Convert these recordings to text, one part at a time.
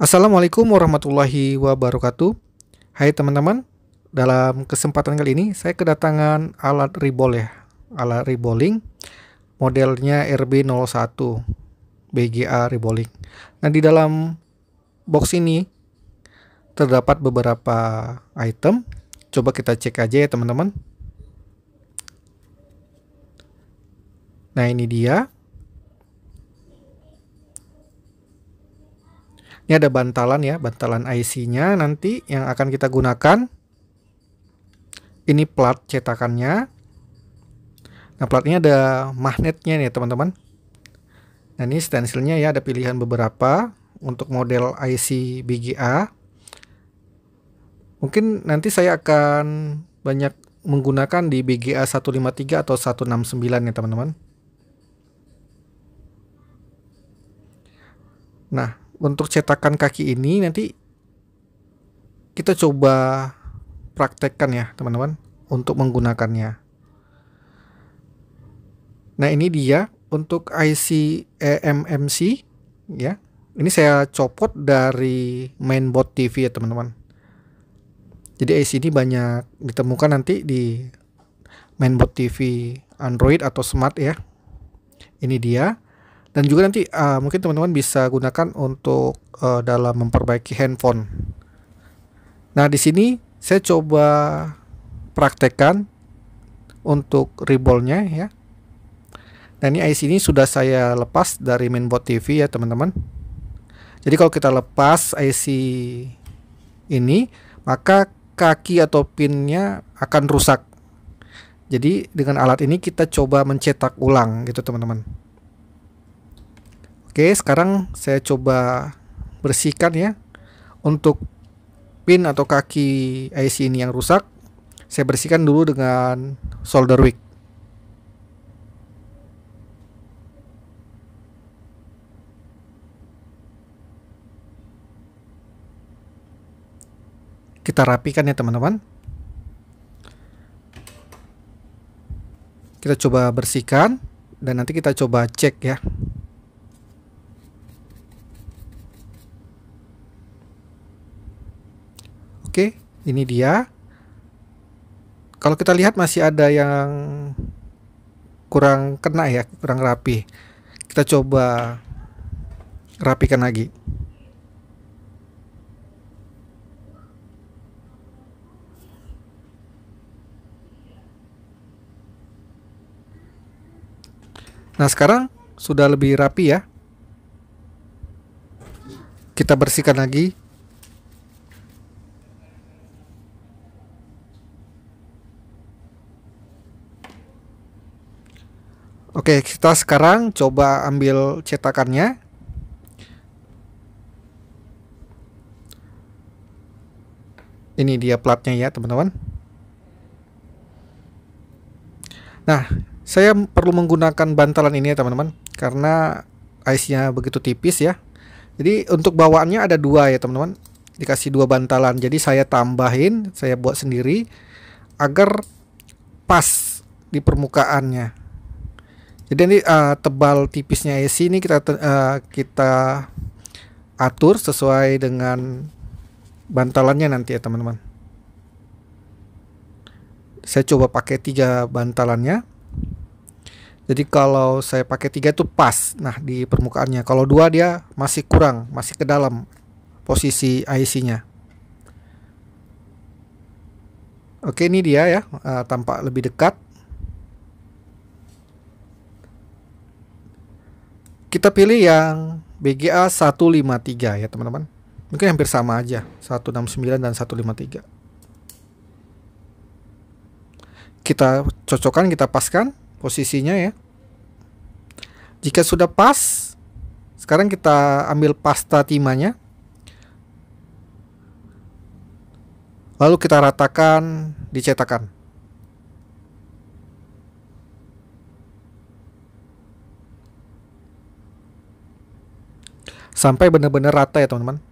Assalamualaikum warahmatullahi wabarakatuh. Hai teman-teman, dalam kesempatan kali ini saya kedatangan alat ribol ya, alat riboling modelnya RB01 BGA riboling. Nah, di dalam box ini terdapat beberapa item. Coba kita cek aja ya, teman-teman. Nah, ini dia. Ini ada bantalan ya, bantalan IC-nya nanti yang akan kita gunakan. Ini plat cetakannya. Nah, platnya ada magnetnya nih, teman-teman. Nah, ini stensilnya ya, ada pilihan beberapa untuk model IC BGA. Mungkin nanti saya akan banyak menggunakan di BGA 153 atau 169 ya, teman-teman. Nah, untuk cetakan kaki ini nanti kita coba praktekkan ya teman-teman untuk menggunakannya nah ini dia untuk IC EMMC ya ini saya copot dari mainboard TV ya teman-teman jadi IC ini banyak ditemukan nanti di mainboard TV Android atau smart ya ini dia dan juga nanti uh, mungkin teman-teman bisa gunakan untuk uh, dalam memperbaiki handphone. Nah, di sini saya coba praktekkan untuk ribolnya ya. Nah, ini IC ini sudah saya lepas dari mainboard TV ya, teman-teman. Jadi kalau kita lepas IC ini, maka kaki atau pinnya akan rusak. Jadi dengan alat ini kita coba mencetak ulang gitu, teman-teman. Oke, sekarang saya coba bersihkan ya. Untuk pin atau kaki IC ini yang rusak, saya bersihkan dulu dengan solder wick. Kita rapikan ya teman-teman. Kita coba bersihkan dan nanti kita coba cek ya. Ini dia. Kalau kita lihat masih ada yang kurang kena ya, kurang rapi. Kita coba rapikan lagi. Nah, sekarang sudah lebih rapi ya. Kita bersihkan lagi Oke, kita sekarang coba ambil cetakannya. Ini dia platnya ya, teman-teman. Nah, saya perlu menggunakan bantalan ini ya, teman-teman, karena ic nya begitu tipis ya. Jadi untuk bawaannya ada dua ya, teman-teman. Dikasih dua bantalan. Jadi saya tambahin, saya buat sendiri agar pas di permukaannya. Jadi nanti uh, tebal tipisnya IC ini kita uh, kita atur sesuai dengan bantalannya nanti ya teman-teman. Saya coba pakai tiga bantalannya. Jadi kalau saya pakai tiga itu pas, nah di permukaannya. Kalau dua dia masih kurang, masih ke dalam posisi IC-nya. Oke ini dia ya, uh, tampak lebih dekat. kita pilih yang BGA 153 ya teman-teman mungkin hampir sama aja 169 dan 153 kita cocokkan kita paskan posisinya ya jika sudah pas sekarang kita ambil pasta timanya lalu kita ratakan dicetakan sampai benar-benar rata ya teman-teman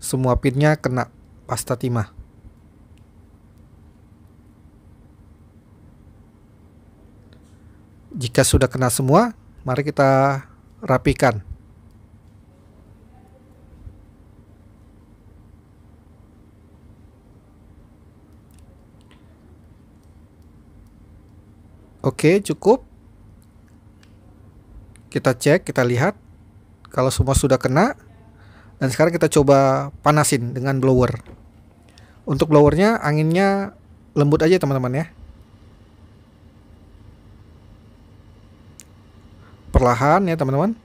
semua pinnya kena pasta timah jika sudah kena semua mari kita rapikan Oke, cukup. Kita cek, kita lihat. Kalau semua sudah kena dan sekarang kita coba panasin dengan blower. Untuk blowernya anginnya lembut aja teman-teman ya. Perlahan ya teman-teman.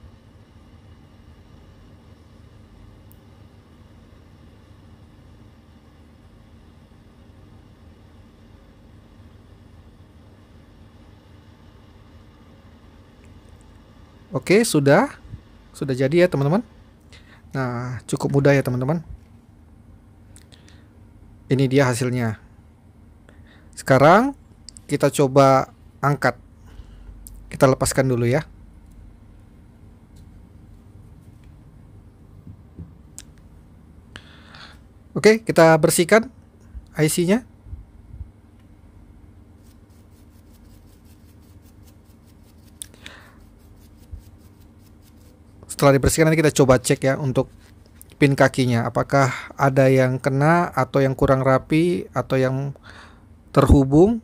Oke, sudah. Sudah jadi ya teman-teman. Nah, cukup mudah ya teman-teman. Ini dia hasilnya. Sekarang kita coba angkat. Kita lepaskan dulu ya. Oke, kita bersihkan IC-nya. setelah dibersihkan nanti kita coba cek ya untuk pin kakinya apakah ada yang kena atau yang kurang rapi atau yang terhubung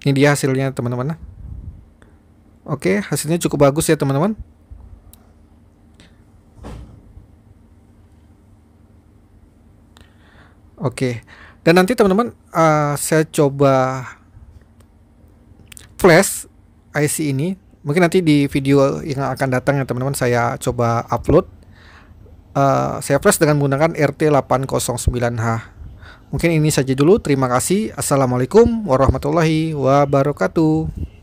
ini dia hasilnya teman-teman ya. oke hasilnya cukup bagus ya teman-teman oke dan nanti teman-teman uh, saya coba flash IC ini mungkin nanti di video yang akan datang ya teman-teman saya coba upload uh, saya flash dengan menggunakan RT809H mungkin ini saja dulu terima kasih Assalamualaikum warahmatullahi wabarakatuh